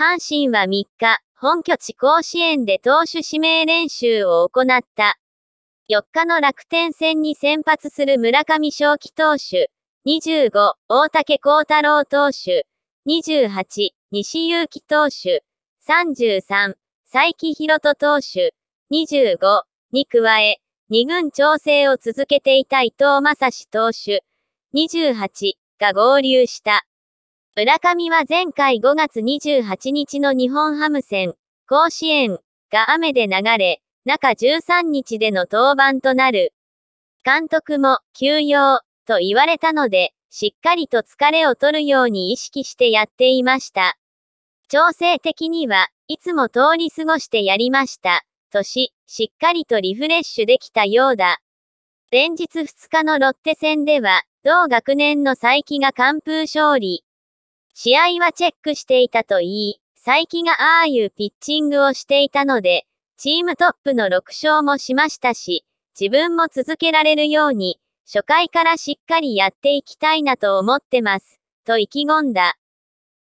阪神は3日、本拠地甲子園で投手指名練習を行った。4日の楽天戦に先発する村上正輝投手、25、大竹幸太郎投手、28、西祐希投手、33、佐伯博人投手、25、に加え、2軍調整を続けていた伊藤正史投手、28が合流した。村上は前回5月28日の日本ハム戦、甲子園が雨で流れ、中13日での登板となる。監督も休養と言われたので、しっかりと疲れを取るように意識してやっていました。調整的にはいつも通り過ごしてやりました。とし、しっかりとリフレッシュできたようだ。連日2日のロッテ戦では、同学年の佐伯が完封勝利。試合はチェックしていたと言い、佐伯がああいうピッチングをしていたので、チームトップの6勝もしましたし、自分も続けられるように、初回からしっかりやっていきたいなと思ってます、と意気込んだ。